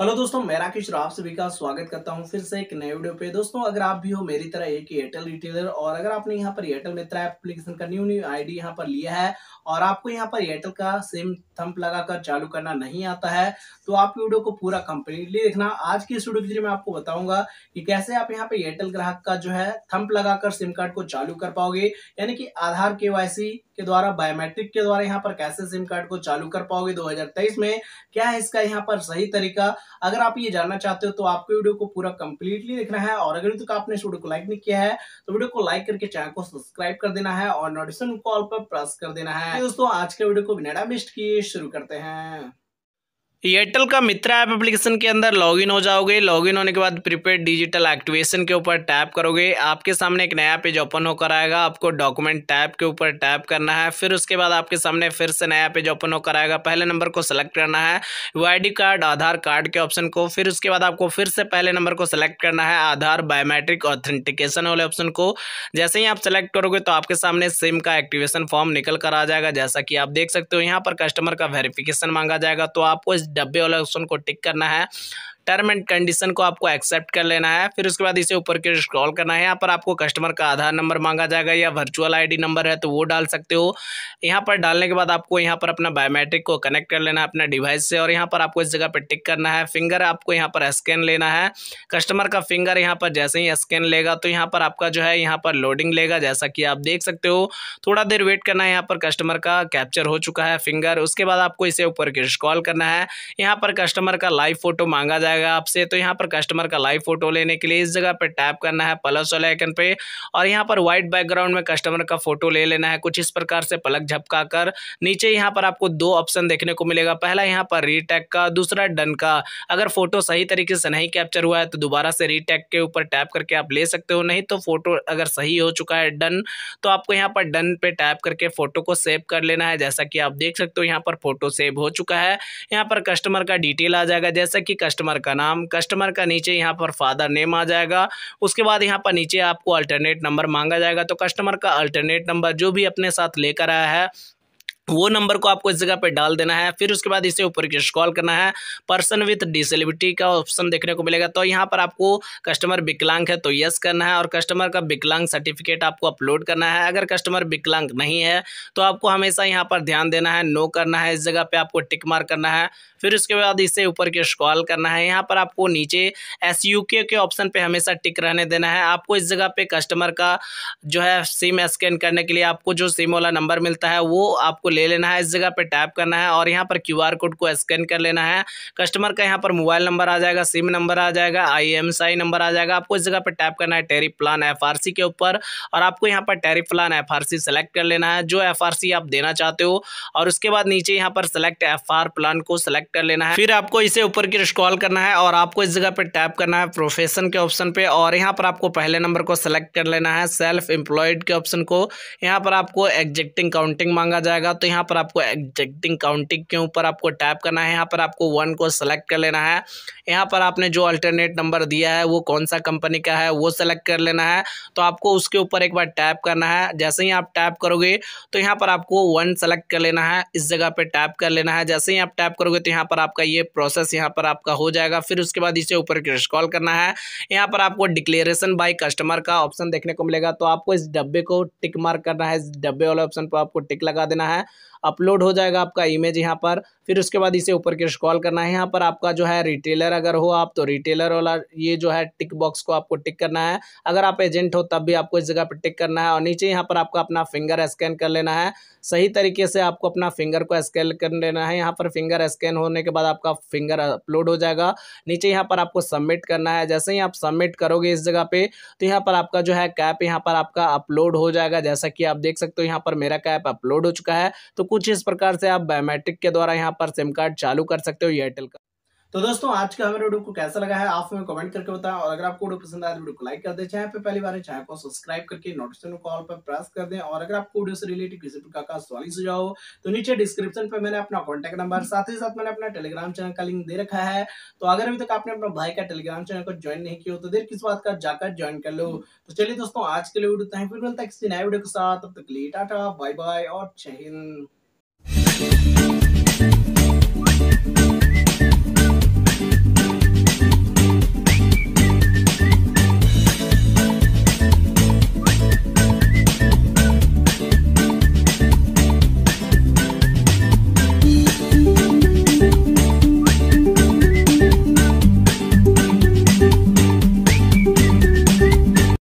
hello दोस्तों मैं राकेश राव सभी का स्वागत करता हूं फिर से एक नए वीडियो पे दोस्तों अगर आप भी हो मेरी तरह एक एयरटेल रिटेलर और अगर आपने यहां पर एयरटेल मित्र एप्लीकेशन का न्यू न्यू आईडी यहां पर लिया है और आपको यहां पर एयरटेल का सिम थंप लगाकर चालू करना नहीं आता है तो आप वीडियो को पूरा कंप्लीटली देखना आज की इस वीडियो के जरिए मैं आपको बताऊंगा कि कैसे आप यहाँ पे एयरटेल ग्राहक का जो है थम्प लगाकर सिम कार्ड को चालू कर पाओगे यानी कि आधार के के द्वारा बायोमेट्रिक के द्वारा यहाँ पर कैसे सिम कार्ड को चालू कर पाओगे 2023 में क्या है इसका यहाँ पर सही तरीका अगर आप ये जानना चाहते हो तो आपको वीडियो को पूरा कंप्लीटली देखना है और अगर तक तो आपने इस वीडियो को लाइक नहीं किया है तो वीडियो को लाइक करके चैनल को सब्सक्राइब कर देना है और नोटिफिकेशन कॉल पर प्रेस कर देना है तो दोस्तों आज के वीडियो को बिना मिस्ट किए शुरू करते हैं एयरटेल का मित्रा ऐप एप्लीकेशन के अंदर लॉगिन हो जाओगे लॉगिन होने के बाद प्रीपेड डिजिटल एक्टिवेशन के ऊपर टैप करोगे आपके सामने एक नया पेज ओपन होकर आएगा आपको डॉक्यूमेंट टैप के ऊपर टैप करना है फिर उसके बाद आपके सामने फिर से नया पेज ओपन होकर आएगा पहले नंबर को सेलेक्ट करना है वाई कार्ड आधार कार्ड के ऑप्शन को फिर उसके बाद आपको फिर से पहले नंबर को सेलेक्ट करना है आधार बायोमेट्रिक ऑथेंटिकेशन वाले ऑप्शन को जैसे ही आप सेलेक्ट करोगे तो आपके सामने सिम का एक्टिवेशन फॉर्म निकल कर आ जाएगा जैसा कि आप देख सकते हो यहाँ पर कस्टमर का वेरिफिकेशन मांगा जाएगा तो आपको इस डब्बे वाला ऑप्शन को टिक करना है टर्म एंड कंडीशन को आपको एक्सेप्ट कर लेना है फिर उसके बाद इसे ऊपर के स्क्रॉल करना है यहाँ पर आपको कस्टमर का आधार नंबर मांगा जाएगा या वर्चुअल आईडी नंबर है तो वो डाल सकते हो यहाँ पर डालने के बाद आपको यहाँ पर अपना बायोमेट्रिक को कनेक्ट कर लेना है अपना डिवाइस से और यहाँ पर आपको इस जगह पर टिक करना है फिंगर आपको यहाँ पर स्कैन लेना है कस्टमर का फिंगर यहाँ पर जैसे ही स्कैन लेगा तो यहाँ पर आपका जो है यहाँ पर लोडिंग लेगा जैसा कि आप देख सकते हो थोड़ा देर वेट करना है यहाँ पर कस्टमर का कैप्चर हो चुका है फिंगर उसके बाद आपको इसे ऊपर के स्क्रॉल करना है यहाँ पर कस्टमर का लाइव फोटो मांगा जाए जाएगा आपसे तो यहाँ पर कस्टमर का लाइव फोटो लेने के लिए इस जगह पर टैप करना है प्लस वाले आइकन पे और यहाँ पर व्हाइट बैकग्राउंड में कस्टमर का फोटो ले लेना है कुछ इस प्रकार से पलक झपका कर नीचे यहाँ पर आपको दो ऑप्शन देखने को मिलेगा पहला यहाँ पर रीटैक का दूसरा डन का अगर फोटो सही तरीके से नहीं कैप्चर हुआ है तो दोबारा से रीटैक के ऊपर टैप करके आप ले सकते हो नहीं तो फोटो अगर सही हो चुका है डन तो आपको यहाँ पर डन पे टैप करके फोटो को सेव कर लेना है जैसा कि आप देख सकते हो यहाँ पर फोटो सेव हो चुका है यहाँ पर कस्टमर का डिटेल आ जाएगा जैसा कि कस्टमर का नाम कस्टमर का नीचे यहाँ पर फादर नेम आ जाएगा उसके बाद यहाँ पर नीचे आपको अल्टरनेट नंबर मांगा जाएगा तो कस्टमर का अल्टरनेट नंबर जो भी अपने साथ लेकर आया है वो नंबर को आपको इस जगह पे डाल देना है फिर उसके बाद इसे ऊपर की स्क्रॉल करना है पर्सन विथ डिसेबिलिटी का ऑप्शन देखने को मिलेगा तो यहाँ पर आपको कस्टमर विकलांग है तो यस करना है और कस्टमर का विकलांग सर्टिफिकेट आपको अपलोड करना है अगर कस्टमर विकलांग नहीं है तो आपको हमेशा यहाँ पर ध्यान देना है नो करना है इस जगह पर आपको टिक मार करना है फिर उसके बाद इसे ऊपर की स्क्रॉल करना है यहाँ पर आपको नीचे एस के ऑप्शन पर हमेशा टिक रहने देना है आपको इस जगह पर कस्टमर का जो है सिम स्कैन करने के लिए आपको जो सिम वाला नंबर मिलता है वो आपको ले लेना है इस जगह पर टैप करना है और यहाँ पर क्यू कोड को स्कैन कर लेना है कस्टमर का यहाँ पर मोबाइल नंबर आ जाएगा सिम नंबर आ जाएगा आई नंबर आ जाएगा आपको इस जगह पर टैप करना है टेरिफ प्लान एफ के ऊपर और आपको यहाँ पर टेरिफ प्लान एफ सेलेक्ट कर लेना है जो एफ आप देना चाहते हो और उसके बाद नीचे यहाँ पर सेलेक्ट एफ प्लान को सेलेक्ट कर लेना है फिर आपको इसे ऊपर की स्क्रॉल करना है और आपको इस जगह पर टैप करना है प्रोफेशन के ऑप्शन पे और यहाँ पर आपको पहले नंबर को सेलेक्ट कर लेना है सेल्फ एम्प्लॉयड के ऑप्शन को यहाँ पर आपको एग्जेक्टिंग काउंटिंग मांगा जाएगा तो यहाँ पर आपको एग्जेक्टिंग काउंटिंग के ऊपर आपको टैप करना है यहाँ पर आपको वन को सेलेक्ट कर लेना है यहाँ पर आपने जो अल्टरनेट नंबर दिया है वो कौन सा कंपनी का है वो सेलेक्ट कर लेना है तो आपको उसके ऊपर एक बार टैप करना है जैसे ही आप टैप करोगे तो यहाँ पर आपको वन सेलेक्ट कर लेना है इस जगह पर टैप कर लेना है जैसे ही आप टैप करोगे तो यहाँ पर आपका ये प्रोसेस यहाँ पर आपका हो जाएगा फिर उसके बाद इसे ऊपर क्रिश कॉल करना है यहाँ पर आपको डिक्लेरेशन बाई कस्टमर का ऑप्शन देखने को मिलेगा तो आपको इस डब्बे को टिक मार्क करना है इस डब्बे वाले ऑप्शन पर आपको टिक लगा देना है अपलोड हो जाएगा आपका इमेज यहाँ पर फिर उसके बाद इसे ऊपर के स्क्रॉल करना है यहाँ पर आपका जो है रिटेलर अगर हो आप तो रिटेलर वाला ये जो है टिक बॉक्स को आपको टिक करना है अगर आप एजेंट हो तब भी आपको इस जगह पर टिक करना है और नीचे यहाँ पर आपका अपना फिंगर स्कैन कर लेना है सही तरीके से आपको अपना फिंगर को स्कैन कर लेना है यहाँ पर फिंगर स्कैन होने के बाद आपका फिंगर अपलोड हो जाएगा नीचे यहाँ पर आपको सबमिट करना है जैसे ही आप सबमिट करोगे इस जगह पर तो यहाँ पर आपका जो है कैप यहाँ पर आपका अपलोड हो जाएगा जैसा कि आप देख सकते हो यहाँ पर मेरा कैप अपलोड हो चुका है तो कुछ इस प्रकार से आप बायोमेट्रिक के द्वारा यहाँ पर सिम कार्ड चालू कर सकते हो एयरटेल का तो दोस्तों आज का हमारे वीडियो को कैसा लगा है आप हमें कमेंट करके बताएं और अगर आपको वीडियो पसंद आए तो वीडियो को लाइक कर दें चैनल पे पहली बार चैनल को सब्सक्राइब करके नोटिफिकेशन कॉल पर प्रेस कर दें और अगर आपको वीडियो से रिलेटेड किसी प्रकार का सवाल सुझाव हो तो नीचे डिस्क्रिप्शन पर मैंने अपना कॉन्टैक्ट नंबर साथ ही साथ मैंने अपना टेलीग्राम चैनल का लिंक दे रखा है तो अगर अभी तक आपने अपना भाई का टेलीग्राम चैनल को ज्वाइन नहीं किया तो देर किस बात का जाकर ज्वाइन कर लो तो चलिए दोस्तों आज के लिए वीडियो थैंक यू मिलता है किसी नए वीडियो के साथ तब तक लिए टाटा बाय बाय और जय हिंद